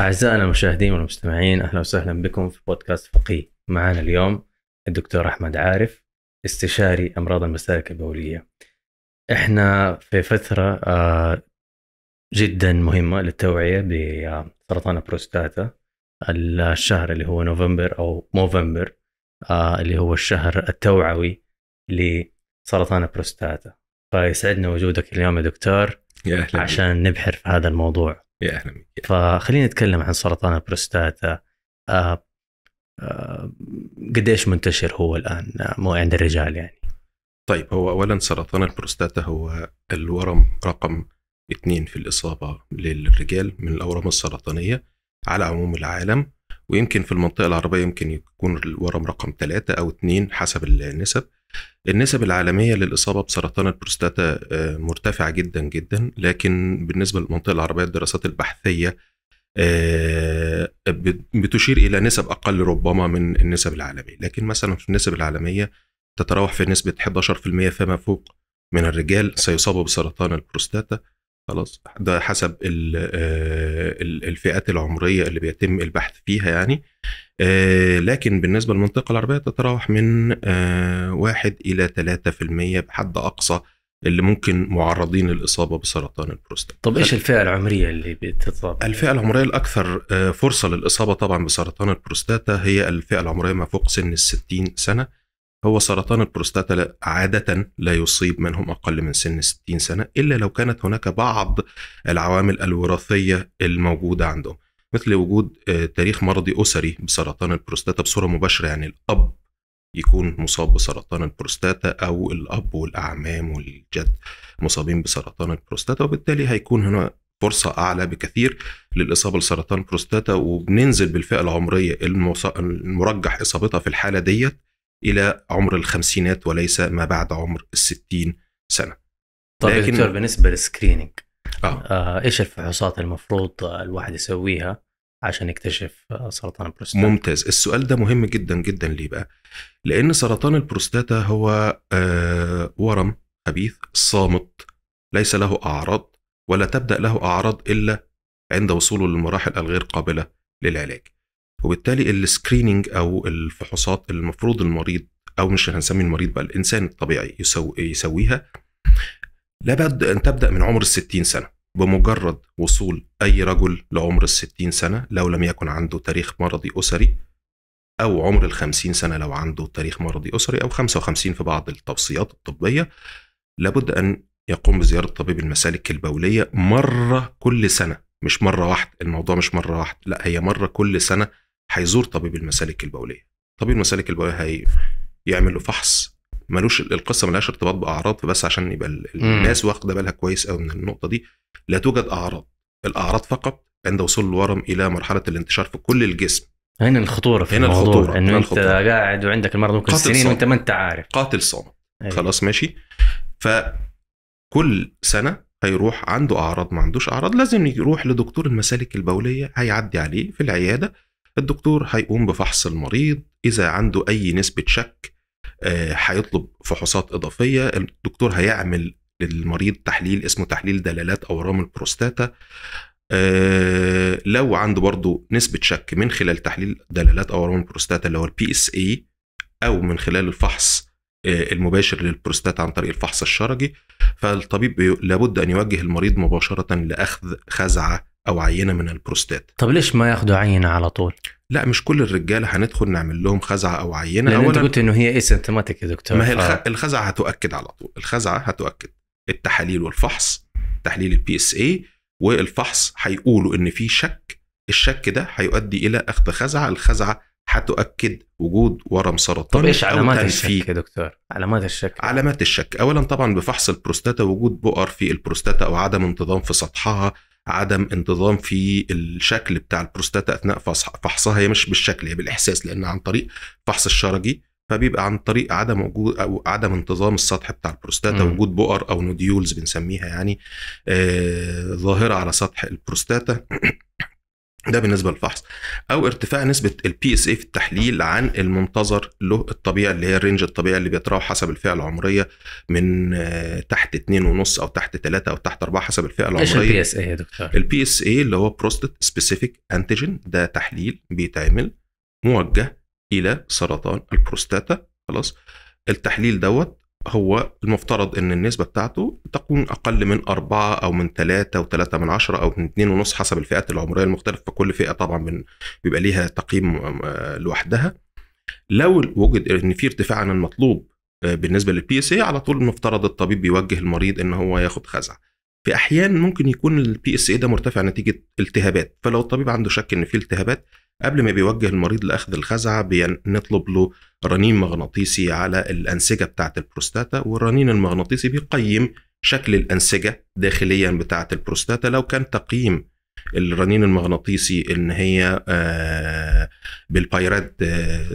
أعزائنا المشاهدين والمستمعين أهلا وسهلا بكم في بودكاست فقيه معنا اليوم الدكتور أحمد عارف استشاري أمراض المسالك البولية إحنا في فترة آه، جدا مهمة للتوعية بسرطان البروستاتا الشهر اللي هو نوفمبر أو موفمبر آه، اللي هو الشهر التوعوي لسرطان البروستاتا فيسعدنا وجودك اليوم يا دكتور يا أهلا عشان نبحر في هذا الموضوع يا اهلا فخلينا نتكلم عن سرطان البروستاتا آه آه قديش منتشر هو الان آه، مو عند الرجال يعني طيب هو اولا سرطان البروستاتا هو الورم رقم اثنين في الاصابه للرجال من الاورام السرطانيه على عموم العالم ويمكن في المنطقه العربيه يمكن يكون الورم رقم ثلاثة او اثنين حسب النسب النسب العالمية للإصابة بسرطان البروستاتا آه، مرتفعة جدا جدا لكن بالنسبة للمنطقة العربية الدراسات البحثية آه، بتشير إلى نسب أقل ربما من النسب العالمية لكن مثلا في النسب العالمية تتراوح في نسبة 11% فما فوق من الرجال سيصابوا بسرطان البروستاتا خلاص ده حسب آه، الفئات العمريه اللي بيتم البحث فيها يعني آه، لكن بالنسبه للمنطقه العربيه تتراوح من آه، واحد الى 3% بحد اقصى اللي ممكن معرضين للاصابه بسرطان البروستات. طب ايش الفئه العمريه اللي بتتصاب؟ الفئه العمريه الاكثر فرصه للاصابه طبعا بسرطان البروستاتا هي الفئه العمريه ما فوق سن ال 60 سنه هو سرطان البروستاتا عادة لا يصيب منهم أقل من سن 60 سنة إلا لو كانت هناك بعض العوامل الوراثية الموجودة عندهم مثل وجود آه، تاريخ مرضي أسري بسرطان البروستاتا بصورة مباشرة يعني الأب يكون مصاب بسرطان البروستاتا أو الأب والأعمام والجد مصابين بسرطان البروستاتا وبالتالي هيكون هنا فرصة أعلى بكثير للإصابة بسرطان البروستاتا وبننزل بالفئة العمرية المرجح إصابتها في الحالة ديت إلى عمر الخمسينات وليس ما بعد عمر الستين سنة طيب لكن... دكتور بالنسبة للسكرينينج آه. آه إيش الفحوصات المفروض الواحد يسويها عشان يكتشف آه، سرطان البروستاتا ممتاز السؤال ده مهم جدا جدا ليه بقى لأن سرطان البروستاتا هو آه ورم خبيث صامت ليس له أعراض ولا تبدأ له أعراض إلا عند وصوله للمراحل الغير قابلة للعلاج وبالتالي السكريننج او الفحوصات المفروض المريض او مش هنسمي المريض بقى الانسان الطبيعي يسو يسويها لابد ان تبدا من عمر ال 60 سنه بمجرد وصول اي رجل لعمر ال 60 سنه لو لم يكن عنده تاريخ مرضي اسري او عمر ال 50 سنه لو عنده تاريخ مرضي اسري او 55 في بعض التوصيات الطبيه لابد ان يقوم بزياره طبيب المسالك البوليه مره كل سنه مش مره واحده الموضوع مش مره واحده لا هي مره كل سنه هيزور طبيب المسالك البوليه طبيب المسالك البوليه هي يعمل له فحص ملوش القصه ملهاش ارتباط باعراض فبس عشان يبقى الناس واخده بالها كويس قوي من النقطه دي لا توجد اعراض الاعراض فقط عند وصول الورم الى مرحله الانتشار في كل الجسم هنا الخطوره في هنا الموضوع الخطورة. انه انت قاعد وعندك المرض ممكن سنين وانت ما انت عارف قاتل صامت أيه. خلاص ماشي فكل سنه هيروح عنده اعراض ما عندوش اعراض لازم يروح لدكتور المسالك البوليه هيعدي عليه في العياده الدكتور هيقوم بفحص المريض اذا عنده اي نسبه شك آه، هيطلب فحوصات اضافيه الدكتور هيعمل للمريض تحليل اسمه تحليل دلالات اورام البروستاتا آه لو عنده برضه نسبة شك من خلال تحليل دلالات أورام البروستاتا اللي هو البي اس اي أو من خلال الفحص آه، المباشر للبروستاتا عن طريق الفحص الشرجي فالطبيب لابد أن يوجه المريض مباشرة لأخذ خزعة او عينه من البروستات طب ليش ما ياخدوا عينه على طول لا مش كل الرجاله هندخل نعمل لهم خزعه او عينه لان انت قلت انه هي اسيمتوماتيك يا دكتور ما هي الخ... الخزعه هتؤكد على طول الخزعه هتؤكد التحاليل والفحص تحليل البي اس اي والفحص هيقولوا ان في شك الشك ده هيؤدي الى اخذ خزعه الخزعه هتؤكد وجود ورم سرطاني طب ايش علامات الشك يا دكتور؟ علامات الشك علامات الشك اولا طبعا بفحص البروستاتا وجود بؤر في البروستاتا او عدم انتظام في سطحها عدم انتظام في الشكل بتاع البروستاتا اثناء فحصها هي مش بالشكل هي بالاحساس لان عن طريق فحص الشرجي فبيبقى عن طريق عدم وجود او عدم انتظام السطح بتاع البروستاتا م. وجود بؤر او نوديولز بنسميها يعني آه ظاهره على سطح البروستاتا ده بالنسبه للفحص او ارتفاع نسبه البي اس اي في التحليل عن المنتظر له الطبيعي اللي هي الرينج الطبيعي اللي بيتراوح حسب الفئه العمريه من آه، تحت 2.5 او تحت 3 او تحت 4 حسب الفئه العمريه ايش البي اس اي يا دكتور البي اس اي اللي هو بروستيت سبيسيفيك انتيجين ده تحليل بيتعمل موجه الى سرطان البروستاتا خلاص التحليل دوت هو المفترض ان النسبة بتاعته تكون اقل من أربعة او من ثلاثة وثلاثة من عشرة او من اتنين ونص حسب الفئات العمرية المختلفة فكل فئة طبعا من بيبقى ليها تقييم آه، لوحدها لو وجد ان في ارتفاع عن المطلوب آه، بالنسبة للبي اس اي على طول المفترض الطبيب بيوجه المريض ان هو ياخد خزع في احيان ممكن يكون البي اس اي ده مرتفع نتيجة التهابات فلو الطبيب عنده شك ان في التهابات قبل ما بيوجه المريض لأخذ الخزعة بنطلب له رنين مغناطيسي على الأنسجة بتاعة البروستاتا والرنين المغناطيسي بيقيم شكل الأنسجة داخليا بتاعة البروستاتا لو كان تقييم الرنين المغناطيسي ان هي آه، بالبايرات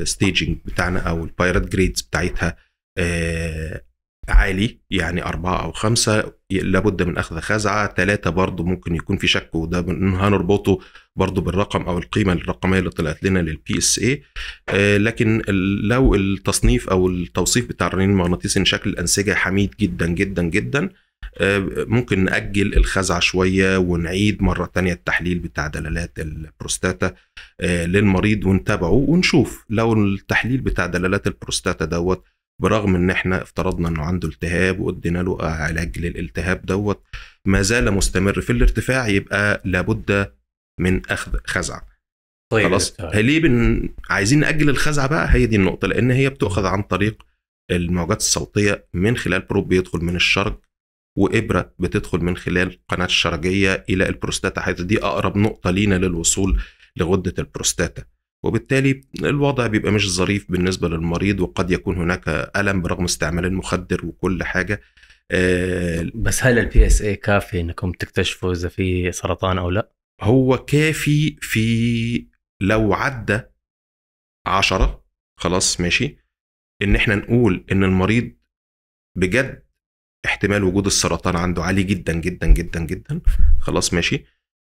ستيجنج آه، بتاعنا او البايرات جريدز بتاعتها آه، عالي يعني أربعة أو خمسة لابد من أخذ خزعة ثلاثة برضه ممكن يكون في شك وده هنربطه برضو بالرقم او القيمه الرقميه اللي طلعت لنا للبي اس آه، اي لكن لو التصنيف او التوصيف بتاع الرنين المغناطيسي ان شكل الانسجه حميد جدا جدا جدا آه، ممكن نأجل الخزعة شوية ونعيد مرة تانية التحليل بتاع دلالات البروستاتا آه، للمريض ونتابعه ونشوف لو التحليل بتاع دلالات البروستاتا دوت برغم ان احنا افترضنا انه عنده التهاب وادينا له علاج للالتهاب دوت ما زال مستمر في الارتفاع يبقى لابد من اخذ خزعه طيب خلاص آه. هل ليه بن... عايزين ناجل الخزعه بقى هي دي النقطه لان هي بتؤخذ عن طريق الموجات الصوتيه من خلال بروب بيدخل من الشرج وابره بتدخل من خلال قناه الشرجيه الى البروستاتا حيث دي اقرب نقطه لينا للوصول لغده البروستاتا وبالتالي الوضع بيبقى مش ظريف بالنسبه للمريض وقد يكون هناك الم برغم استعمال المخدر وكل حاجه آه بس هل البي اس اي كافي انكم تكتشفوا اذا في سرطان او لا؟ هو كافي في لو عدى عشرة خلاص ماشي ان احنا نقول ان المريض بجد احتمال وجود السرطان عنده عالي جدا جدا جدا جدا خلاص ماشي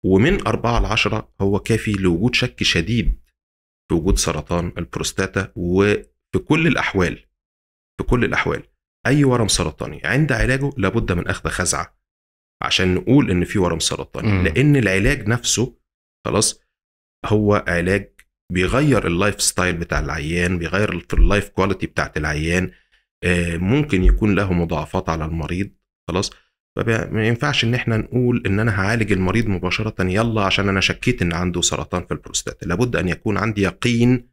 ومن أربعة لعشرة هو كافي لوجود شك شديد في وجود سرطان البروستاتا وفي كل الأحوال في كل الأحوال أي ورم سرطاني عند علاجه لابد من أخذ خزعة عشان نقول ان في ورم سرطاني لان العلاج نفسه خلاص هو علاج بيغير اللايف ستايل بتاع العيان بيغير في اللايف كواليتي بتاعت العيان آه، ممكن يكون له مضاعفات على المريض خلاص فما ينفعش ان احنا نقول ان انا هعالج المريض مباشره يلا عشان انا شكيت ان عنده سرطان في البروستاتا لابد ان يكون عندي يقين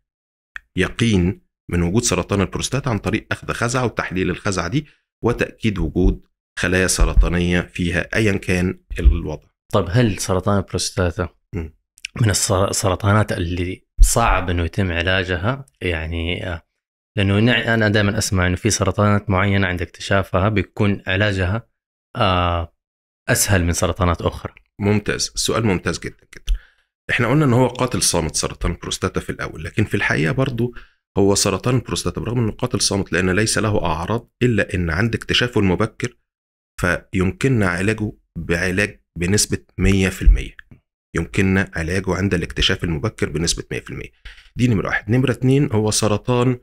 يقين من وجود سرطان البروستاتا عن طريق اخذ خزعه وتحليل الخزعه دي وتاكيد وجود خلايا سرطانيه فيها ايا كان الوضع. طيب هل سرطان البروستاتا من السرطانات اللي صعب انه يتم علاجها يعني آه، لانه انا دائما اسمع انه في سرطانات معينه عند اكتشافها بيكون علاجها آه، اسهل من سرطانات اخرى. ممتاز، سؤال ممتاز جدا جدا. احنا قلنا ان هو قاتل صامت سرطان البروستاتا في الاول، لكن في الحقيقه برضه هو سرطان البروستاتا برغم انه قاتل صامت لان ليس له اعراض الا ان عند اكتشافه المبكر فيمكننا علاجه بعلاج بنسبة 100% يمكننا علاجه عند الاكتشاف المبكر بنسبة 100% دي نمرة واحد نمرة اتنين هو سرطان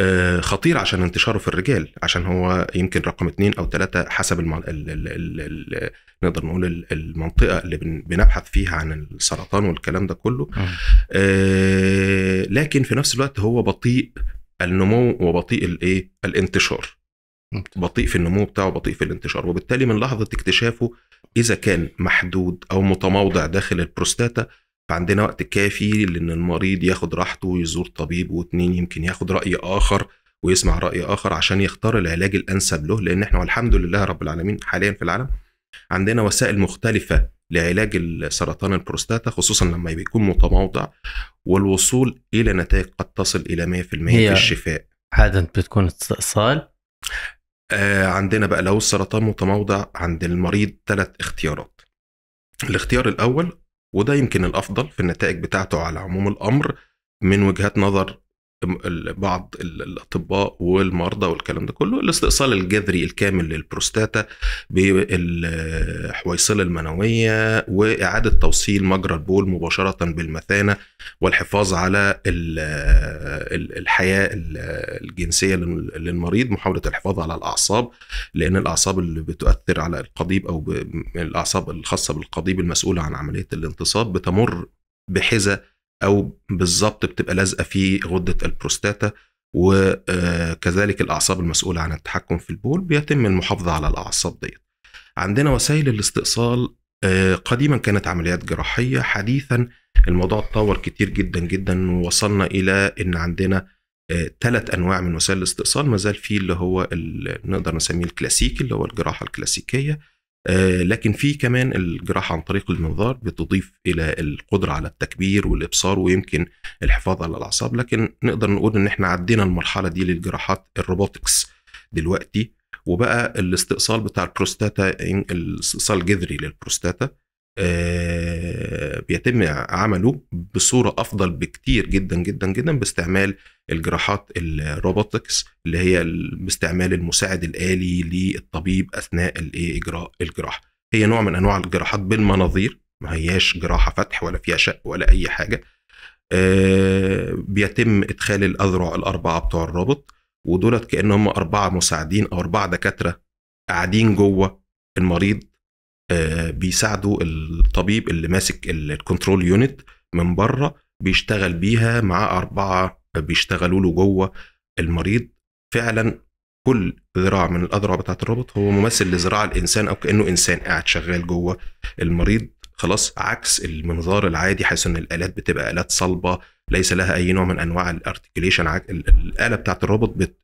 آه، خطير عشان انتشاره في الرجال عشان هو يمكن رقم اتنين او ثلاثة حسب الـ الـ الـ الـ الـ نقدر نقول المنطقة اللي بنبحث فيها عن السرطان والكلام ده كله آه لكن في نفس الوقت هو بطيء النمو وبطيء الايه الانتشار بطيء في النمو بتاعه بطيء في الانتشار وبالتالي من لحظه اكتشافه اذا كان محدود او متموضع داخل البروستاتا فعندنا وقت كافي لان المريض ياخد راحته ويزور طبيب واتنين يمكن ياخد راي اخر ويسمع راي اخر عشان يختار العلاج الانسب له لان احنا والحمد لله رب العالمين حاليا في العالم عندنا وسائل مختلفه لعلاج سرطان البروستاتا خصوصا لما بيكون متموضع والوصول الى نتائج قد تصل الى 100% في الشفاء عادة بتكون اتصال آه عندنا بقى لو السرطان متموضع عند المريض ثلاث اختيارات الاختيار الأول وده يمكن الأفضل في النتائج بتاعته على عموم الأمر من وجهات نظر بعض الاطباء والمرضى والكلام ده كله الاستئصال الجذري الكامل للبروستاتا بالحويصله المنويه واعاده توصيل مجرى البول مباشره بالمثانه والحفاظ على الحياه الجنسيه للمريض محاوله الحفاظ على الاعصاب لان الاعصاب اللي بتؤثر على القضيب او الاعصاب الخاصه بالقضيب المسؤوله عن عمليه الانتصاب بتمر بحذاء او بالظبط بتبقى لازقه في غده البروستاتا وكذلك آه، الاعصاب المسؤوله عن التحكم في البول بيتم المحافظه على الاعصاب ديت عندنا وسائل الاستئصال آه، قديما كانت عمليات جراحيه حديثا الموضوع اتطور كتير جدا جدا ووصلنا الى ان عندنا ثلاث آه، انواع من وسائل الاستئصال ما زال في اللي هو اللي نقدر نسميه الكلاسيكي اللي هو الجراحه الكلاسيكيه آه، لكن في كمان الجراحة عن طريق المنظار بتضيف إلى القدرة على التكبير والإبصار ويمكن الحفاظ على الأعصاب لكن نقدر نقول إن إحنا عدينا المرحلة دي للجراحات الروبوتكس دلوقتي وبقى الاستئصال بتاع البروستاتا الاستئصال الجذري للبروستاتا آه، بيتم عمله بصورة أفضل بكتير جدا جدا جدا باستعمال الجراحات الروبوتكس اللي هي باستعمال المساعد الآلي للطبيب أثناء إجراء الجراحة هي نوع من أنواع الجراحات بالمناظير ما هياش جراحة فتح ولا فيها شق ولا أي حاجة آه، بيتم إدخال الأذرع الأربعة بتوع الرابط ودولت كأنهم أربعة مساعدين أو أربعة دكاترة قاعدين جوه المريض آه، بيساعدوا الطبيب اللي ماسك الكنترول يونت من بره بيشتغل بيها مع أربعة بيشتغلوا له جوه المريض فعلا كل ذراع من الأذرع بتاعت الروبوت هو ممثل لذراع الإنسان أو كأنه إنسان قاعد شغال جوه المريض خلاص عكس المنظار العادي حيث ان الالات بتبقى الات صلبه ليس لها اي نوع من انواع الارتكيوليشن الاله بتاعت الروبوت بت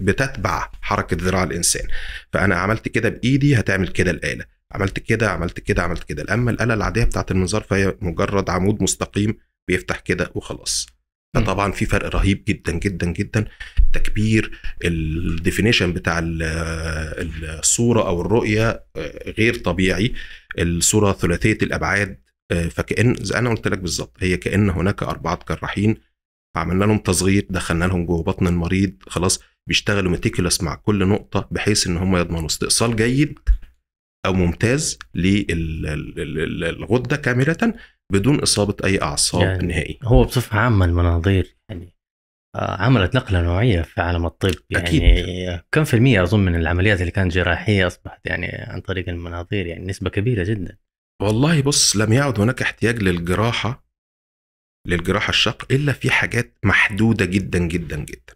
بتتبع حركه ذراع الانسان فانا عملت كده بايدي هتعمل كده الاله عملت كده عملت كده عملت كده اما الاله العاديه بتاعت المنظار فهي مجرد عمود مستقيم بيفتح كده وخلاص فطبعا في فرق رهيب جدا جدا جدا تكبير الديفينيشن بتاع الصوره او الرؤيه آه، غير طبيعي الصوره ثلاثيه الابعاد آه، فكان زي انا قلت لك بالظبط هي كان هناك اربعه جراحين عملنا لهم تصغير دخلنا لهم جوه بطن المريض خلاص بيشتغلوا ميتيكولس مع كل نقطه بحيث ان هم يضمنوا استئصال جيد او ممتاز للغده كامله بدون اصابه اي اعصاب يعني نهائي هو بصفه عامه المناظير يعني آه، عملت نقله نوعيه في عالم الطب يعني أكيد. آه، كم في الميه اظن من العمليات اللي كانت جراحيه اصبحت يعني عن طريق المناظير يعني نسبه كبيره جدا والله بص لم يعد هناك احتياج للجراحه للجراحه الشق الا في حاجات محدوده جدا جدا جدا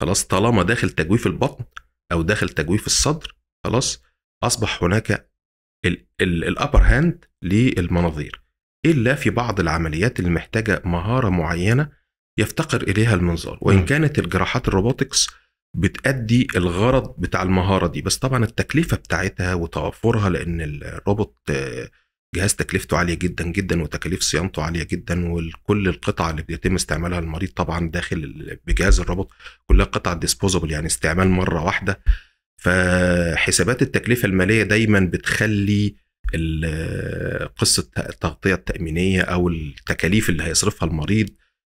خلاص طالما داخل تجويف البطن او داخل تجويف الصدر خلاص اصبح هناك الابر هاند للمناظير إلا في بعض العمليات اللي محتاجة مهارة معينة يفتقر إليها المنظار وإن كانت الجراحات الروبوتكس بتأدي الغرض بتاع المهارة دي بس طبعا التكلفة بتاعتها وتوفرها لأن الروبوت جهاز تكلفته عالية جدا جدا وتكاليف صيانته عالية جدا وكل القطع اللي بيتم استعمالها المريض طبعا داخل بجهاز الروبوت كلها قطع ديسبوزبل يعني استعمال مرة واحدة فحسابات التكلفة المالية دايما بتخلي قصه التغطيه التامينيه او التكاليف اللي هيصرفها المريض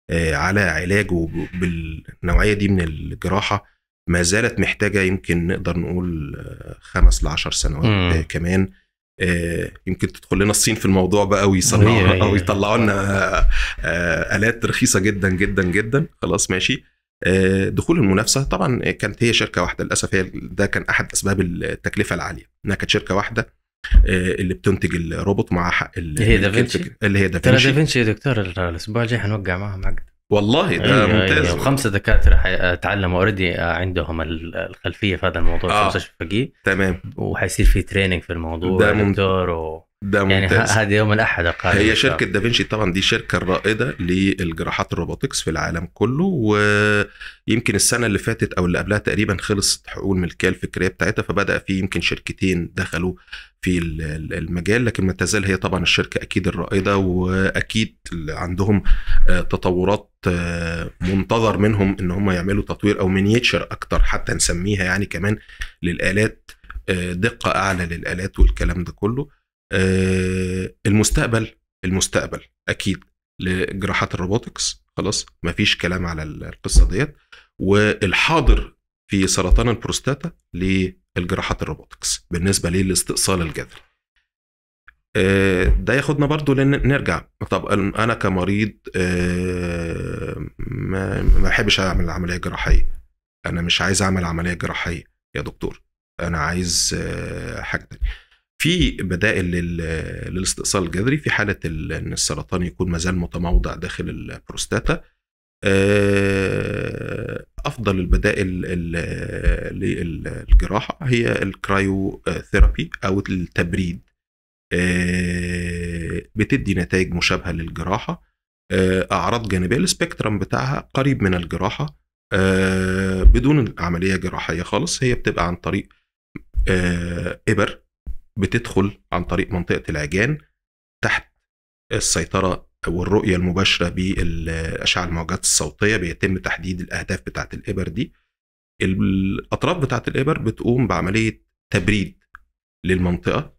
آه، على علاجه بالنوعيه دي من الجراحه ما زالت محتاجه يمكن نقدر نقول آه، خمس لعشر سنوات مم. آه، كمان يمكن تدخل لنا الصين في الموضوع بقى ويصنعوا او يطلعوا لنا الات رخيصه جدا جدا جدا خلاص ماشي دخول المنافسه طبعا كانت هي شركه واحده للاسف هي ده كان احد اسباب التكلفه العاليه انها كانت شركه واحده آه، اللي بتنتج الروبوت مع حق اللي هي دافنشي اللي هي دافنشي ترى دافنشي يا دكتور الاسبوع الجاي حنوقع معاهم عقد والله ده أيوة, أيوة. ممتاز أيوة. وخمسه دكاتره حيتعلموا آه، اوريدي آه، عندهم الخلفيه في هذا الموضوع آه. في مستشفى فقيه تمام وحيصير في تريننج في الموضوع ده دكتور و... ده يعني ممتاز يعني هذا يوم الاحد القادم هي شركه دافنشي طبعا دي الشركه الرائده للجراحات الروبوتكس في العالم كله ويمكن السنه اللي فاتت او اللي قبلها تقريبا خلصت حقوق الملكيه الفكريه بتاعتها فبدا في يمكن شركتين دخلوا في المجال لكن ما تزال هي طبعا الشركه اكيد الرائده واكيد عندهم آه، تطورات آه، منتظر منهم ان هم يعملوا تطوير او منيتشر اكتر حتى نسميها يعني كمان للالات آه، دقه اعلى للالات والكلام ده كله آه، المستقبل المستقبل اكيد لجراحات الروبوتكس خلاص مفيش كلام على القصه ديت والحاضر في سرطان البروستاتا للجراحات الروبوتكس بالنسبه للاستئصال الجذري آه، ده ياخدنا برضو لان نرجع طب انا كمريض آه، ما بحبش اعمل عمليه جراحيه انا مش عايز اعمل عمليه جراحيه يا دكتور انا عايز حاجه تانية في بدائل للاستئصال الجذري في حاله ان السرطان يكون مازال متموضع داخل البروستاتا آه، افضل البدائل للجراحه هي الكرايو ثيرابي او التبريد آه، بتدي نتائج مشابهه للجراحه آه، اعراض جانبيه السبيكترم بتاعها قريب من الجراحه بدون عمليه جراحيه خالص هي بتبقى عن طريق ابر بتدخل عن طريق منطقه العجان تحت السيطره والرؤيه المباشره بالاشعه الموجات الصوتيه بيتم تحديد الاهداف بتاعه الابر دي الاطراف بتاعه الابر بتقوم بعمليه تبريد للمنطقه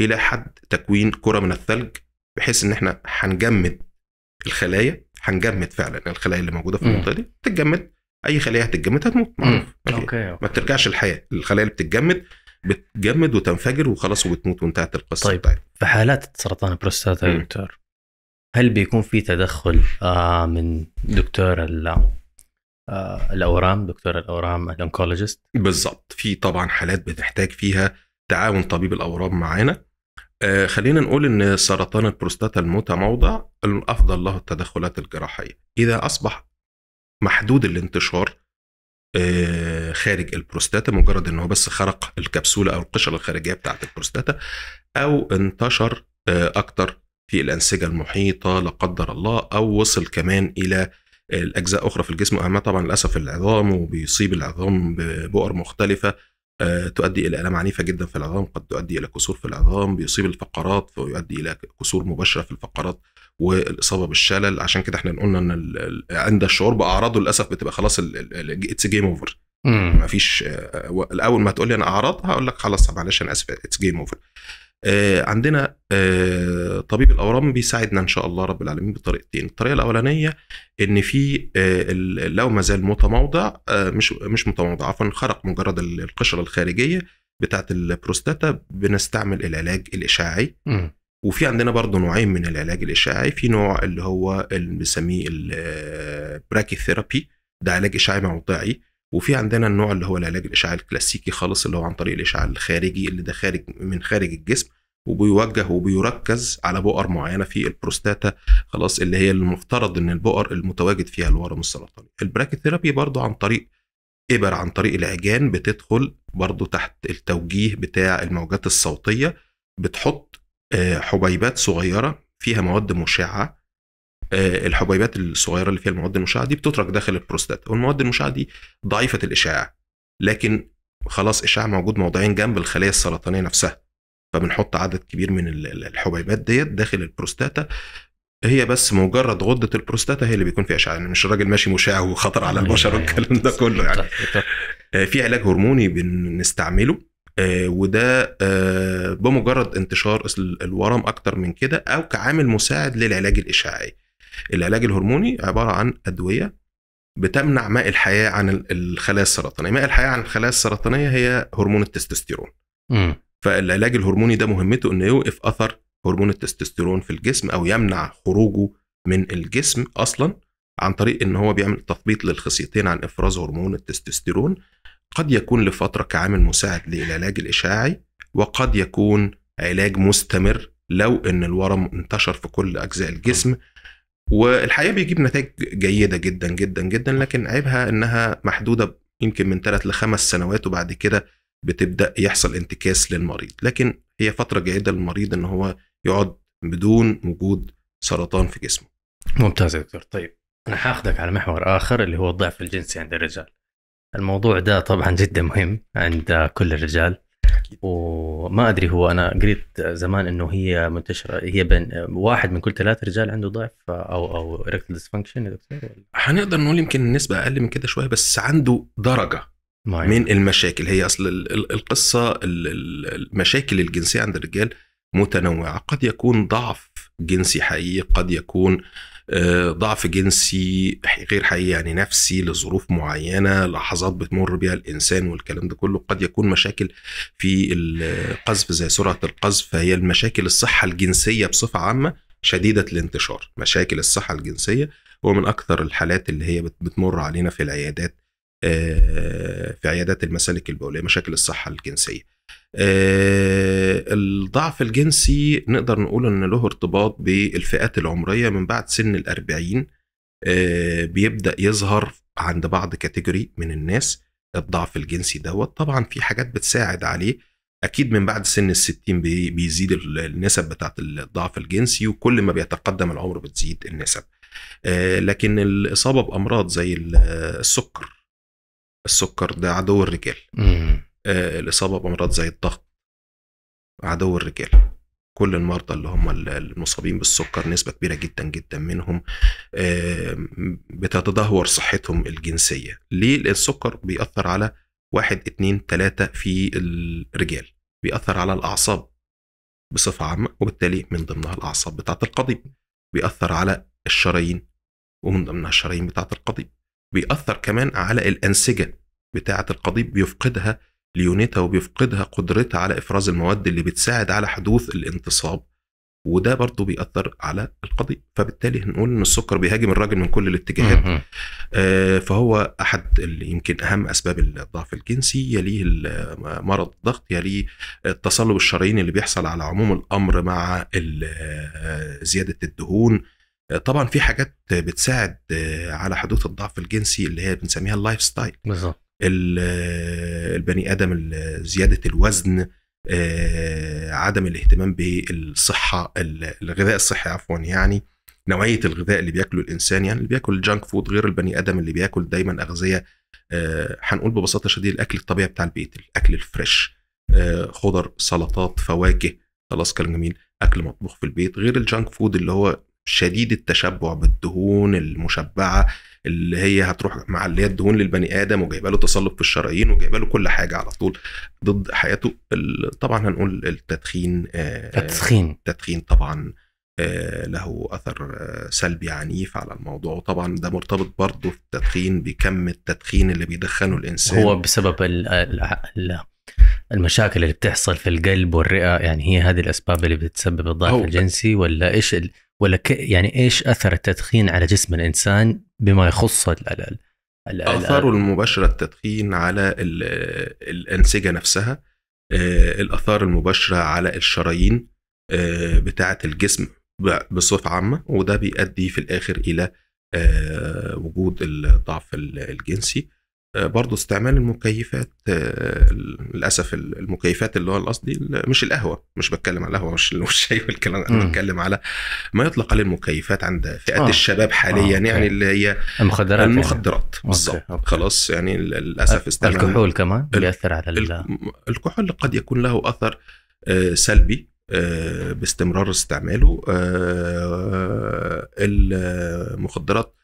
الى حد تكوين كره من الثلج بحيث ان احنا هنجمد الخلايا هنجمد فعلا الخلايا اللي موجوده في المنطقه دي تتجمد اي خليه هتتجمد هتموت معروف ما, ما بترجعش الحياه الخلايا اللي بتتجمد بتجمد وتنفجر وخلاص وبتموت وانتهت القصه طيب بتاعتي. طيب. في حالات سرطان البروستاتا يا دكتور هل بيكون في تدخل آه من دكتور آه، الاورام دكتور الاورام الانكولوجيست بالظبط في طبعا حالات بتحتاج فيها تعاون طبيب الاورام معانا آه خلينا نقول ان سرطان البروستاتا المتموضع الافضل له التدخلات الجراحيه اذا اصبح محدود الانتشار آه، خارج البروستاتا مجرد ان هو بس خرق الكبسوله او القشره الخارجيه بتاعه البروستاتا او انتشر آه، اكتر في الانسجه المحيطه لا قدر الله او وصل كمان الى الاجزاء اخرى في الجسم واهمها طبعا للاسف العظام وبيصيب العظام ببؤر مختلفه آه، تؤدي الى الام عنيفه جدا في العظام قد تؤدي الى كسور في العظام بيصيب الفقرات فيؤدي الى كسور مباشره في الفقرات والاصابه بالشلل عشان كده احنا قلنا ان عند الشعور باعراضه للاسف بتبقى خلاص اتس جيم اوفر مفيش الاول ما تقول لي انا اعراض هقول لك خلاص معلش انا اسف اتس جيم اوفر عندنا آه، طبيب الاورام بيساعدنا ان شاء الله رب العالمين بطريقتين الطريقه الاولانيه ان في آه، لو ما زال متموضع آه، مش مش متموضع عفوا خرق مجرد القشره الخارجيه بتاعه البروستاتا بنستعمل العلاج الاشعاعي وفي عندنا برضه نوعين من العلاج الاشعاعي في نوع اللي هو اللي بنسميه البراكي ثيرابي ده علاج اشعاعي موضعي وفي عندنا النوع اللي هو العلاج الاشعاعي الكلاسيكي خالص اللي هو عن طريق الاشعاع الخارجي اللي ده خارج من خارج الجسم وبيوجه وبيركز على بؤر معينه في البروستاتا خلاص اللي هي المفترض ان البؤر المتواجد فيها الورم السرطاني البراكي ثيرابي برضه عن طريق ابر عن طريق العجان بتدخل برضه تحت التوجيه بتاع الموجات الصوتيه بتحط آه، حبيبات صغيره فيها مواد مشعه آه، الحبيبات الصغيره اللي فيها المواد المشعه دي بتترك داخل البروستات والمواد المشعه دي ضعيفه الاشعاع لكن خلاص اشعاع موجود موضعين جنب الخليه السرطانيه نفسها فبنحط عدد كبير من الحبيبات ديت داخل البروستاتا هي بس مجرد غده البروستاتا هي اللي بيكون فيها اشعاع يعني مش الراجل ماشي مشع وخطر على البشر أيوة، والكلام ده كله يعني آه، في علاج هرموني بنستعمله آه، وده آه، بمجرد انتشار الورم اكتر من كده او كعامل مساعد للعلاج الاشعاعي العلاج الهرموني عباره عن ادويه بتمنع ماء الحياه عن الخلايا السرطانيه ماء الحياه عن الخلايا السرطانيه هي هرمون التستوستيرون فالعلاج الهرموني ده مهمته انه يوقف اثر هرمون التستوستيرون في الجسم او يمنع خروجه من الجسم اصلا عن طريق ان هو بيعمل تثبيط للخصيتين عن افراز هرمون التستوستيرون قد يكون لفترة كعامل مساعد للعلاج الإشعاعي وقد يكون علاج مستمر لو ان الورم انتشر في كل اجزاء الجسم والحقيقه بيجيب نتائج جيده جدا جدا جدا لكن عيبها انها محدوده يمكن من ثلاث لخمس سنوات وبعد كده بتبدا يحصل انتكاس للمريض لكن هي فتره جيده للمريض ان هو يقعد بدون وجود سرطان في جسمه ممتاز يا دكتور طيب انا هاخدك على محور اخر اللي هو الضعف الجنسي عند الرجال الموضوع ده طبعا جدا مهم عند كل الرجال وما ادري هو انا قريت زمان انه هي منتشره هي بين واحد من كل ثلاث رجال عنده ضعف او او ريكتال ديسفانكشن يا دكتور هنقدر نقول يمكن النسبه اقل من كده شويه بس عنده درجه معين. من المشاكل هي اصل القصه المشاكل الجنسيه عند الرجال متنوعه قد يكون ضعف جنسي حقيقي قد يكون آه آه، ضعف جنسي غير حقيقي يعني نفسي لظروف معينه لحظات بتمر بها الانسان والكلام ده كله قد يكون مشاكل في القذف زي سرعه القذف فهي المشاكل الصحه الجنسيه بصفه عامه شديده الانتشار مشاكل الصحه الجنسيه هو من اكثر الحالات اللي هي بتمر علينا في العيادات آه، في عيادات المسالك البوليه مشاكل الصحه الجنسيه آه، الضعف الجنسي نقدر نقول ان له ارتباط بالفئات العمريه من بعد سن الأربعين آه، بيبدا يظهر عند بعض كاتيجوري من الناس الضعف الجنسي دوت طبعا في حاجات بتساعد عليه اكيد من بعد سن الستين بيزيد النسب بتاعت الضعف الجنسي وكل ما بيتقدم العمر بتزيد النسب آه، لكن الاصابه بامراض زي السكر السكر ده عدو الرجال آه، الاصابه بامراض زي الضغط عدو الرجال كل المرضى اللي هم المصابين بالسكر نسبة كبيرة جدا جدا منهم بتتدهور صحتهم الجنسية ليه لأن السكر بيأثر على واحد اتنين تلاتة في الرجال بيأثر على الأعصاب بصفة عامة وبالتالي من ضمنها الأعصاب بتاعة القضيب بيأثر على الشرايين ومن ضمنها الشرايين بتاعة القضيب بيأثر كمان على الأنسجة بتاعة القضيب بيفقدها ليونتها وبيفقدها قدرتها على افراز المواد اللي بتساعد على حدوث الانتصاب وده برضه بيأثر على القضية فبالتالي هنقول ان السكر بيهاجم الراجل من كل الاتجاهات آه فهو احد يمكن اهم اسباب الضعف الجنسي يليه مرض الضغط يليه التصلب الشرايين اللي بيحصل على عموم الامر مع آه، زيادة الدهون آه، طبعا في حاجات بتساعد آه، على حدوث الضعف الجنسي اللي هي بنسميها اللايف ستايل بالظبط البني ادم زياده الوزن آه، عدم الاهتمام بالصحه الغذاء الصحي عفوا يعني نوعيه الغذاء اللي بياكله الانسان يعني اللي بياكل جانك فود غير البني ادم اللي بياكل دايما اغذيه آه، هنقول ببساطه شديده الاكل الطبيعي بتاع البيت الاكل الفريش آه، خضر سلطات فواكه خلاص كلام جميل اكل مطبوخ في البيت غير الجانك فود اللي هو شديد التشبع بالدهون المشبعه اللي هي هتروح معليه الدهون للبني ادم وجايبه له تصلب في الشرايين وجايبه له كل حاجه على طول ضد حياته طبعا هنقول التدخين التدخين آه، التدخين طبعا آه، له اثر آه، سلبي عنيف على الموضوع وطبعا ده مرتبط برضه في التدخين بكم التدخين اللي بيدخنه الانسان هو بسبب الـ الـ المشاكل اللي بتحصل في القلب والرئه يعني هي هذه الاسباب اللي بتسبب الضعف الجنسي ولا ايش ولا ك... يعني ايش اثر التدخين على جسم الانسان بما يخص ال... الاثار المباشره التدخين على ال... الانسجه نفسها آه، الاثار المباشره على الشرايين آه، بتاعه الجسم بصفه عامه وده بيؤدي في الاخر الى آه، وجود الضعف الجنسي آه، برضه استعمال المكيفات آه، للاسف المكيفات اللي هو القصدي مش القهوه مش بتكلم على القهوه مش الشاي والكلام انا بتكلم على ما يطلق عليه المكيفات عند فئات آه. الشباب آه، حاليا آه. يعني اللي هي المخدرات يعني. المخدرات يعني. بالظبط خلاص يعني للاسف استعمال الكحول كمان بيأثر على ال... الكحول قد يكون له اثر سلبي باستمرار استعماله المخدرات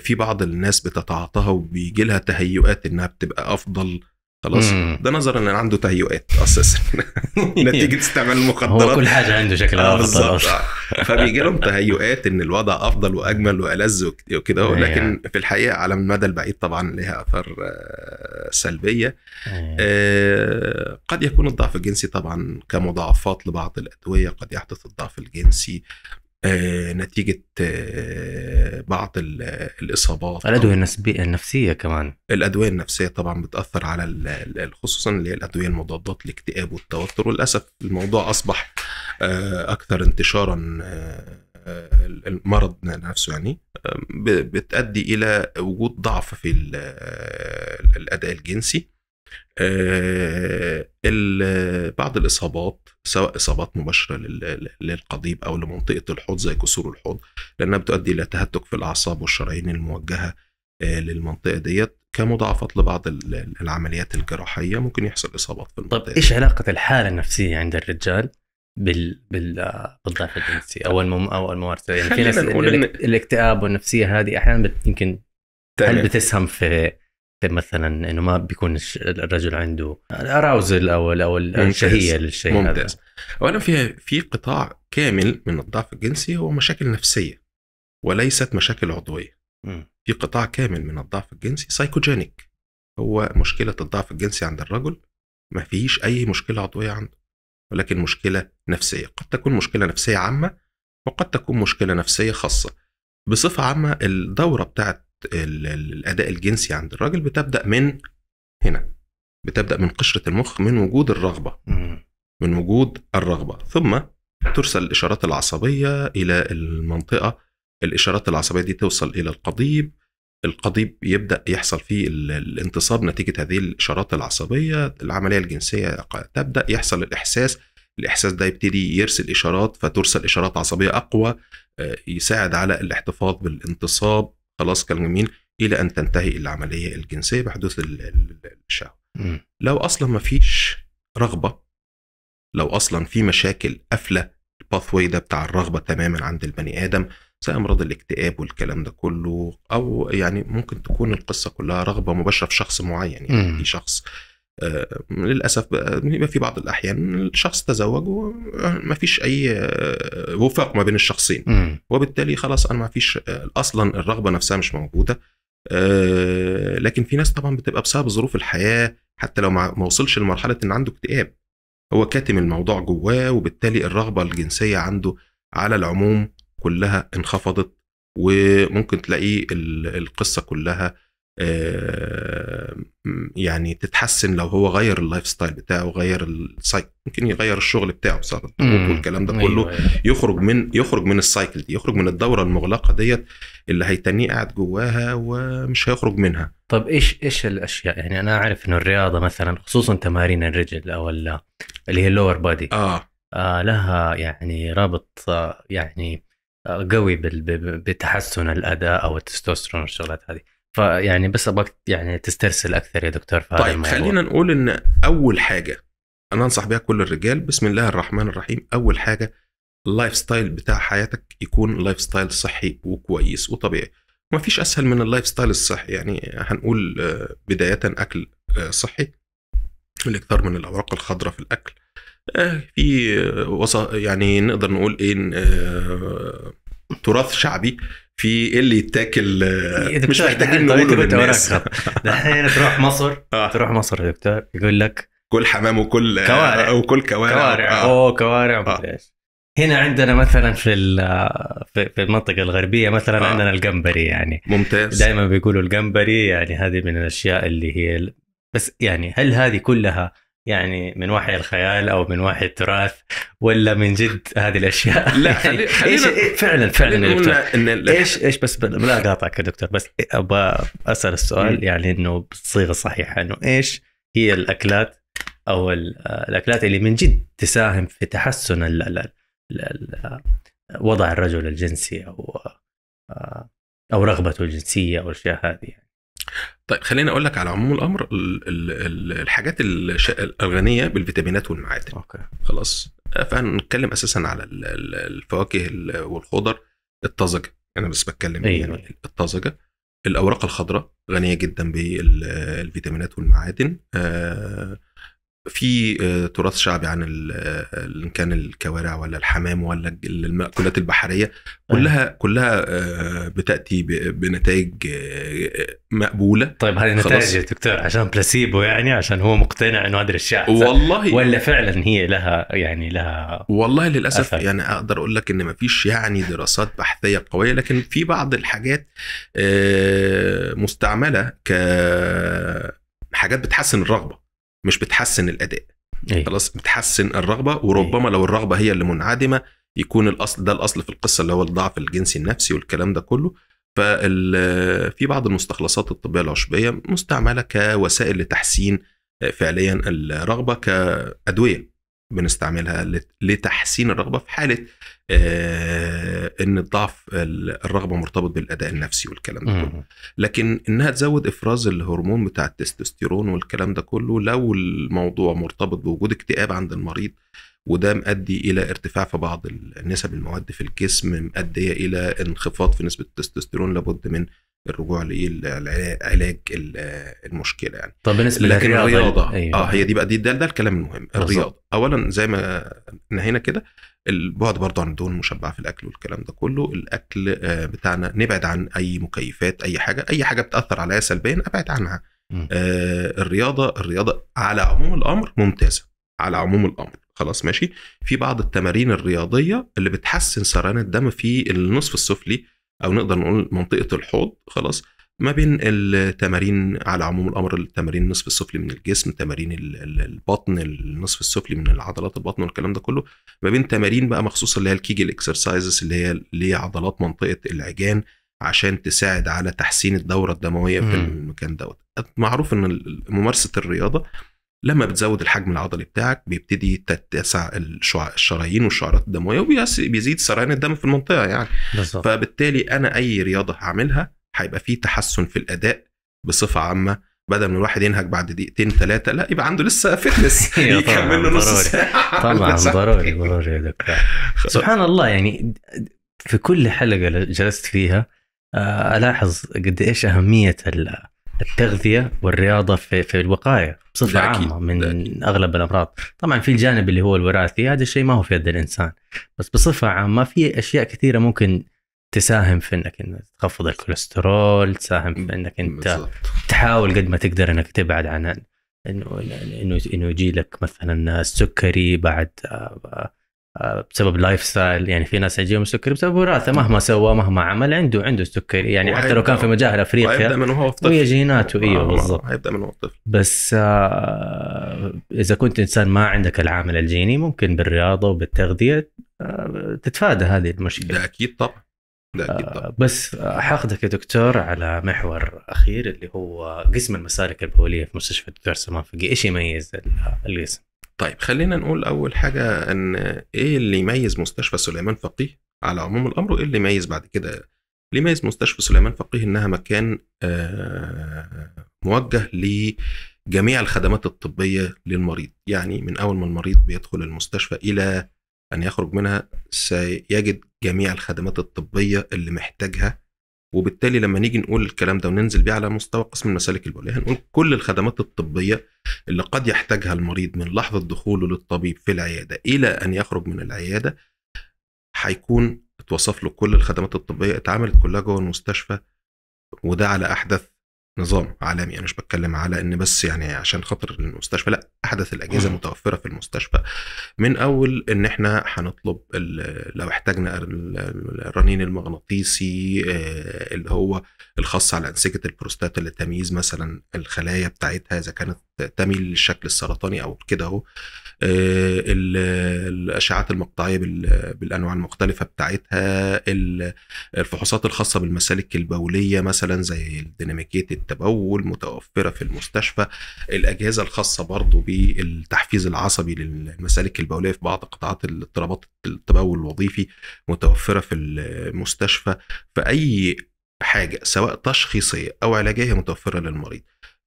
في بعض الناس بتتعاطاها وبيجي لها تهيؤات انها بتبقى افضل خلاص مم. ده نظرا ان عنده تهيؤات اساسا نتيجه استعمال المخدرات هو كل حاجه عنده شكلها آه، افضل فبيجي لهم تهيؤات ان الوضع افضل واجمل والذ وكده ولكن آه. في الحقيقه على المدى البعيد طبعا لها اثار آه، سلبيه آه قد يكون الضعف الجنسي طبعا كمضاعفات لبعض الادويه قد يحدث الضعف الجنسي آه، نتيجه آه، بعض الاصابات الادويه النفسيه كمان الادويه النفسيه طبعا بتاثر على خصوصا اللي هي الادويه المضادات للاكتئاب والتوتر وللاسف الموضوع اصبح آه، اكثر انتشارا المرض نفسه يعني بتؤدي الى وجود ضعف في الاداء الجنسي آه، بعض الاصابات سواء اصابات مباشره للقضيب او لمنطقه الحوض زي كسور الحوض لانها بتؤدي الى تهتك في الاعصاب والشرايين الموجهه آه، للمنطقه ديت كمضاعفات لبعض العمليات الجراحيه ممكن يحصل اصابات في طيب، المنطقه طب ايش علاقه الحاله النفسيه عند الرجال بال بال آه، بالضعف الجنسي او المم او الممارسه يعني في ناس الاكتئاب والنفسيه هذه احيانا يمكن هل بتسهم في مثلا انه ما بيكون الرجل عنده اراوزل او او الشهيه للشيء ممتاز. هذا اولا في في قطاع كامل من الضعف الجنسي هو مشاكل نفسيه وليست مشاكل عضويه في قطاع كامل من الضعف الجنسي سايكوجينيك هو مشكله الضعف الجنسي عند الرجل ما فيش اي مشكله عضويه عنده ولكن مشكله نفسيه قد تكون مشكله نفسيه عامه وقد تكون مشكله نفسيه خاصه بصفه عامه الدوره بتاعت الاداء الجنسي عند الراجل بتبدا من هنا بتبدا من قشره المخ من وجود الرغبه من وجود الرغبه ثم ترسل الاشارات العصبيه الى المنطقه الاشارات العصبيه دي توصل الى القضيب القضيب يبدا يحصل فيه الانتصاب نتيجه هذه الاشارات العصبيه العمليه الجنسيه تبدا يحصل الاحساس الاحساس ده يبتدي يرسل اشارات فترسل اشارات عصبيه اقوى آه، يساعد على الاحتفاظ بالانتصاب خلاص كلام جميل الى ان تنتهي العمليه الجنسيه بحدوث الشهوه لو اصلا ما فيش رغبه لو اصلا في مشاكل قافله الباثوي ده بتاع الرغبه تماما عند البني ادم سواء امراض الاكتئاب والكلام ده كله او يعني ممكن تكون القصه كلها رغبه مباشره في شخص معين يعني في شخص آه، للاسف بيبقى في بعض الاحيان الشخص تزوج وما آه، فيش اي آه، وفاق ما بين الشخصين وبالتالي خلاص انا ما فيش اصلا الرغبه نفسها مش موجوده لكن في ناس طبعا بتبقى بسبب ظروف الحياه حتى لو ما وصلش لمرحله ان عنده اكتئاب هو كاتم الموضوع جواه وبالتالي الرغبه الجنسيه عنده على العموم كلها انخفضت وممكن تلاقيه القصه كلها آه، يعني تتحسن لو هو غير اللايف ستايل بتاعه غير السايكل ممكن يغير الشغل بتاعه بسبب الضغوط والكلام ده أيوة، كله أيوة. يخرج من يخرج من السايكل دي يخرج من الدوره المغلقه ديت اللي هيتنيه قاعد جواها ومش هيخرج منها طب ايش ايش الاشياء يعني انا اعرف انه الرياضه مثلا خصوصا تمارين الرجل او اللي هي اللور بادي آه. آه لها يعني رابط آه يعني آه، قوي بتحسن الاداء او التستوستيرون والشغلات هذه فيعني بس ابغاك يعني تسترسل اكثر يا دكتور في طيب الموضوع. خلينا نقول ان اول حاجه انا انصح بها كل الرجال بسم الله الرحمن الرحيم اول حاجه اللايف ستايل بتاع حياتك يكون لايف ستايل صحي وكويس وطبيعي ما فيش اسهل من اللايف ستايل الصحي يعني هنقول آه، بدايه اكل آه، صحي الاكثار من الاوراق الخضراء في الاكل آه، في يعني نقدر نقول ايه تراث شعبي في ايه اللي يتاكل آه، إيه، مش محتاجين نقوله للناس دحين تروح مصر آه. تروح مصر يا دكتور يقول لك كل حمام وكل آه، كوارع وكل كوارع كوارع اوه كوارع ومدري ايش هنا عندنا مثلا في في المنطقه الغربيه مثلا آه. عندنا الجمبري يعني ممتاز دائما بيقولوا الجمبري يعني هذه من الاشياء اللي هي بس يعني هل هذه كلها يعني من وحي الخيال او من وحي التراث ولا من جد هذه الاشياء لا خلي خلينا إيش إيه، فعلا فعلا دكتور إن ايش ايش بس لا اقاطعك يا دكتور بس ابغى اسال السؤال يعني انه بالصيغه الصحيحه انه ايش هي الاكلات او آه، الاكلات اللي من جد تساهم في تحسن الـ الـ الـ وضع الرجل الجنسي او آه، آه، او رغبته الجنسيه او الاشياء هذه يعني. طيب خليني اقول لك على عموم الامر الحاجات الغنيه بالفيتامينات والمعادن اوكي خلاص فهنتكلم اساسا على الفواكه والخضر الطازجه انا بس بتكلم أيوة. يعني الطازجه الاوراق الخضراء غنيه جدا بالفيتامينات والمعادن آه، في آه، تراث شعبي عن آه، ان كان الكوارع ولا الحمام ولا المأكولات البحريه كلها أيوة. كلها آه، بتاتي بنتائج مقبوله طيب هذه نتائج يا دكتور عشان بلاسيبو يعني عشان هو مقتنع انه هذا الاشياء والله ولا فعلا هي لها يعني لها والله للاسف أثر. يعني اقدر اقول لك ان ما فيش يعني دراسات بحثيه قويه لكن في بعض الحاجات مستعمله ك حاجات بتحسن الرغبه مش بتحسن الاداء أيه. خلاص بتحسن الرغبه وربما أيه. لو الرغبه هي اللي منعدمه يكون الاصل ده الاصل في القصه اللي هو الضعف الجنسي النفسي والكلام ده كله ففي آه، بعض المستخلصات الطبيه العشبيه مستعمله كوسائل لتحسين آه، فعليا الرغبه كادويه بنستعملها لتحسين الرغبه في حاله آه، ان ضعف الرغبه مرتبط بالاداء النفسي والكلام ده كله لكن انها تزود افراز الهرمون بتاع التستوستيرون والكلام ده كله لو الموضوع مرتبط بوجود اكتئاب عند المريض وده مؤدي الى ارتفاع في بعض نسب المواد في الجسم مؤديه الى انخفاض في نسبه التستوستيرون لابد من الرجوع لعلاج المشكله يعني طب بالنسبه لكن يعني. الرياضه أيوة. اه هي دي بقى دي ده, ده الكلام المهم الرياضه اولا زي ما نهينا كده البعد برضه عن الدهون المشبعه في الاكل والكلام ده كله الاكل آه، بتاعنا نبعد عن اي مكيفات اي حاجه اي حاجه بتاثر عليا سلبيا ابعد عنها آه الرياضه الرياضه على عموم الامر ممتازه على عموم الامر خلاص ماشي في بعض التمارين الرياضيه اللي بتحسن سريان الدم في النصف السفلي او نقدر نقول منطقه الحوض خلاص ما بين التمارين على عموم الامر التمارين النصف السفلي من الجسم تمارين البطن النصف السفلي من عضلات البطن والكلام ده كله ما بين تمارين بقى مخصوصه اللي هي الكيجل اكسرسايزز اللي هي لعضلات منطقه العجان عشان تساعد على تحسين الدوره الدمويه في المكان دوت معروف ان ممارسه الرياضه لما بتزود الحجم العضلي بتاعك بيبتدي تتسع الشرايين والشعرات الدمويه وبيزيد سريان الدم في المنطقه يعني بالزبط. فبالتالي انا اي رياضه هعملها هيبقى في تحسن في الاداء بصفه عامه بدل ما الواحد ينهج بعد دقيقتين ثلاثه لا يبقى عنده لسه فتنس يكمل له نص ساعه طبعا ضروري ضروري يا دكتور سبحان الله يعني في كل حلقه جلست فيها آه، الاحظ قد ايش اهميه التغذيه والرياضه في, في الوقايه بصفه عامه من لأكيد. اغلب الامراض طبعا في الجانب اللي هو الوراثي هذا الشيء ما هو في يد الانسان بس بصفه عامه في اشياء كثيره ممكن تساهم في انك تخفض الكوليسترول تساهم في انك انت بالزبط. تحاول قد ما تقدر انك تبعد عن انه انه انه يجي لك مثلا السكري بعد آه، آه، بسبب لايف ستايل يعني في ناس يجيهم سكري بسبب وراثه مهما سوى مهما عمل عنده عنده سكري يعني حتى لو كان في مجاهل افريقيا هيبدا من هو طفل وهي جيناته ايوه آه، بالضبط هيبدا من هو طفل بس آه اذا كنت انسان ما عندك العامل الجيني ممكن بالرياضه وبالتغذيه آه تتفادى هذه المشكله ده اكيد طبعا ده أكيد طبعا. آه بس آه، حاخذك يا دكتور على محور اخير اللي هو قسم المسالك البوليه في مستشفى الدكتور سمان فقي ايش يميز القسم؟ طيب خلينا نقول اول حاجه ان ايه اللي يميز مستشفى سليمان فقيه على عموم الامر وايه اللي يميز بعد كده اللي يميز مستشفى سليمان فقيه انها مكان آه، موجه لجميع الخدمات الطبيه للمريض يعني من اول ما المريض بيدخل المستشفى الى ان يخرج منها سيجد جميع الخدمات الطبيه اللي محتاجها وبالتالي لما نيجي نقول الكلام ده وننزل بيه على مستوى قسم المسالك البوليه هنقول كل الخدمات الطبيه اللي قد يحتاجها المريض من لحظه دخوله للطبيب في العياده الى ان يخرج من العياده هيكون اتوصف له كل الخدمات الطبيه اتعملت كلها جوه المستشفى وده على احدث نظام عالمي انا مش بتكلم على ان بس يعني عشان خاطر المستشفى لا احدث الاجهزه متوفره في المستشفى من اول ان احنا هنطلب لو احتاجنا الرنين المغناطيسي آه، اللي هو الخاص على انسجه البروستاتا للتمييز مثلا الخلايا بتاعتها اذا كانت تميل للشكل السرطاني او كده اهو آه، الاشعات المقطعيه بالانواع المختلفه بتاعتها الفحوصات الخاصه بالمسالك البوليه مثلا زي الديناميكيه التبول متوفره في المستشفى الاجهزه الخاصه برضو بالتحفيز العصبي للمسالك البوليه في بعض قطاعات الاضطرابات التبول الوظيفي متوفره في المستشفى فاي حاجه سواء تشخيصيه او علاجيه متوفره للمريض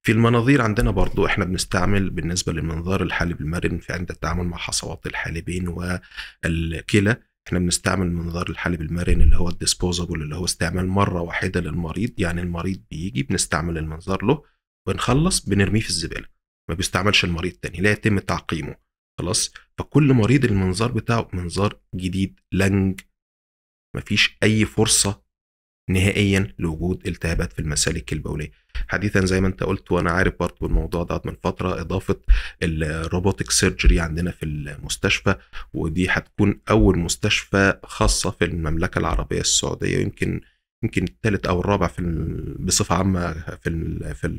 في المناظير عندنا برضو احنا بنستعمل بالنسبه للمنظار الحالب المرن في عند التعامل مع حصوات الحالبين والكلى احنا بنستعمل منظار الحالب المرن اللي هو الديسبوزابل اللي هو استعمال مره واحده للمريض يعني المريض بيجي بنستعمل المنظار له بنخلص بنرميه في الزباله ما بيستعملش المريض تاني لا يتم تعقيمه خلاص فكل مريض المنظار بتاعه منظار جديد لنج مفيش اي فرصه نهائيا لوجود التهابات في المسالك البوليه حديثا زي ما انت قلت وانا عارف برضه الموضوع ده من فتره اضافه الروبوتك سيرجري عندنا في المستشفى ودي هتكون اول مستشفى خاصه في المملكه العربيه السعوديه يمكن يمكن الثالث او الرابع في بصفه عامه في في في,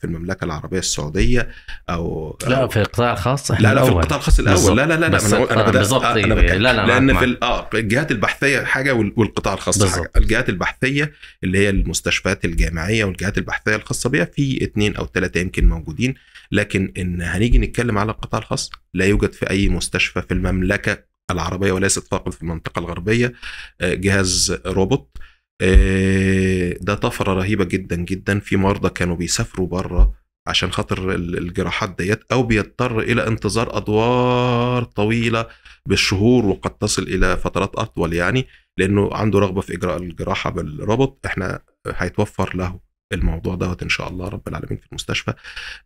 في المملكه العربيه السعوديه او لا في القطاع الخاص لا لا في القطاع الخاص الاول لا لا لا انا انا بالضبط انا بكلم إيه، لا لا لان في اه الجهات البحثيه حاجه والقطاع الخاص حاجه الجهات البحثيه اللي هي المستشفيات الجامعيه والجهات البحثيه الخاصه بها في اثنين او ثلاثه يمكن موجودين لكن ان هنيجي نتكلم على القطاع الخاص لا يوجد في اي مستشفى في المملكه العربيه وليست فقط في المنطقه الغربيه آه، جهاز روبوت آه، ده طفره رهيبه جدا جدا في مرضى كانوا بيسافروا بره عشان خاطر الجراحات ديت او بيضطر الى انتظار ادوار طويله بالشهور وقد تصل الى فترات اطول يعني لانه عنده رغبه في اجراء الجراحه بالربط احنا هيتوفر له الموضوع دوت ان شاء الله رب العالمين في المستشفى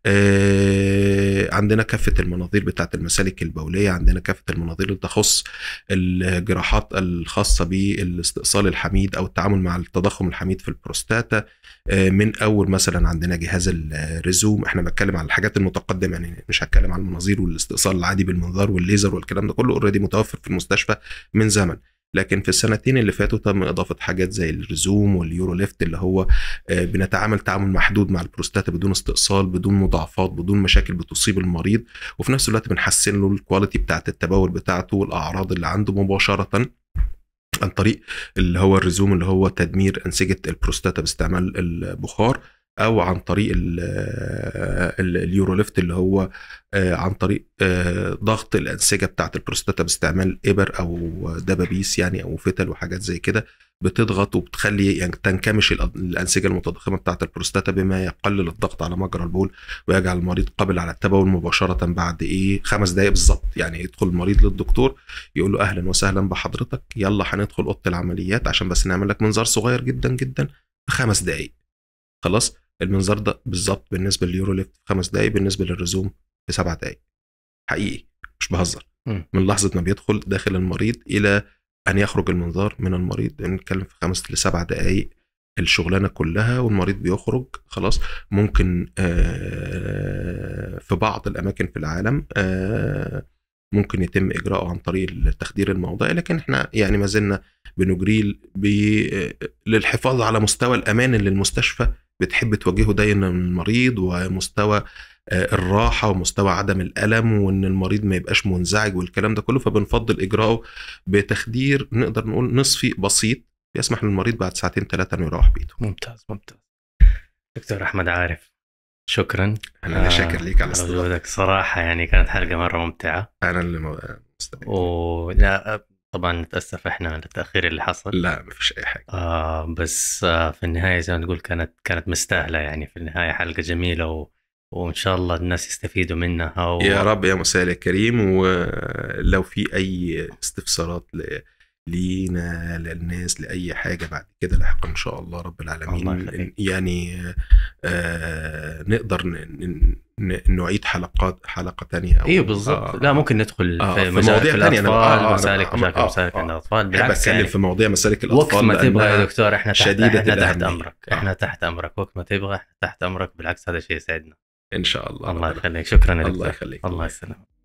آه عندنا كافه المناظير بتاعه المسالك البوليه عندنا كافه المناظير اللي تخص الجراحات الخاصه بالاستئصال الحميد او التعامل مع التضخم الحميد في البروستاتا آه من اول مثلا عندنا جهاز الريزوم احنا بنتكلم على الحاجات المتقدمه يعني مش هتكلم على المناظير والاستئصال العادي بالمنظار والليزر والكلام ده كله اوريدي متوفر في المستشفى من زمن لكن في السنتين اللي فاتوا تم اضافه حاجات زي الرزوم واليورو ليفت اللي هو آه، بنتعامل تعامل محدود مع البروستاتا بدون استئصال بدون مضاعفات بدون مشاكل بتصيب المريض وفي نفس الوقت بنحسن له الكواليتي بتاعت التبول بتاعته والاعراض اللي عنده مباشره عن طريق اللي هو الرزوم اللي هو تدمير انسجه البروستاتا باستعمال البخار او عن طريق آه، اليوروليفت اللي هو آه، عن طريق آه، ضغط الانسجه بتاعه البروستاتا باستعمال ابر او دبابيس يعني او فتل وحاجات زي كده بتضغط وبتخلي يعني تنكمش الانسجه المتضخمه بتاعه البروستاتا بما يقلل الضغط على مجرى البول ويجعل المريض قابل على التبول مباشره بعد ايه خمس دقائق بالظبط يعني يدخل المريض للدكتور يقول له اهلا وسهلا بحضرتك يلا هندخل اوضه العمليات عشان بس نعمل لك منظار صغير جدا جدا في خمس دقائق خلاص المنظار ده بالظبط بالنسبه لليورو ليفت في خمس دقائق بالنسبه للرزوم في سبع دقائق حقيقي مش بهزر من لحظه ما بيدخل داخل المريض الى ان يخرج المنظار من المريض بنتكلم في خمس لسبع دقائق الشغلانه كلها والمريض بيخرج خلاص ممكن آه، في بعض الاماكن في العالم آه، ممكن يتم اجراءه عن طريق التخدير الموضعي لكن احنا يعني ما زلنا بنجري للحفاظ على مستوى الامان اللي المستشفى بتحب توجهه دايما المريض ومستوى آه، الراحه ومستوى عدم الالم وان المريض ما يبقاش منزعج والكلام ده كله فبنفضل اجراءه بتخدير نقدر نقول نصفي بسيط يسمح للمريض بعد ساعتين ثلاثه انه يروح بيته. ممتاز ممتاز. دكتور احمد عارف شكرا انا آه شاكر ليك على وجودك صراحه يعني كانت حلقه مره ممتعه انا اللي مو... مستمع ولا طبعا نتاسف احنا على التاخير اللي حصل لا ما فيش اي حاجه آه بس آه في النهايه زي ما تقول كانت كانت مستاهله يعني في النهايه حلقه جميله و... وان شاء الله الناس يستفيدوا منها و... يا رب يا مساء كريم ولو في اي استفسارات ل... لينا للناس لاي حاجه بعد كده لاحقا ان شاء الله رب العالمين الله يعني آه نقدر نعيد حلقات حلقه ثانيه ايوه بالظبط آه لا ممكن ندخل آه في مواضيع ثانيه انا آه،, آه،, آه مسالك مشاكل آه، مسالك عند الاطفال بالعكس بتكلم يعني في مواضيع مسالك الاطفال وقت ما تبغى يا دكتور احنا تحت شديدة احنا الأهمية. تحت امرك آه. احنا تحت امرك وقت ما تبغى احنا تحت امرك بالعكس هذا شيء يسعدنا ان شاء الله الله يخليك شكرا لك الله يخليك الله يسلمك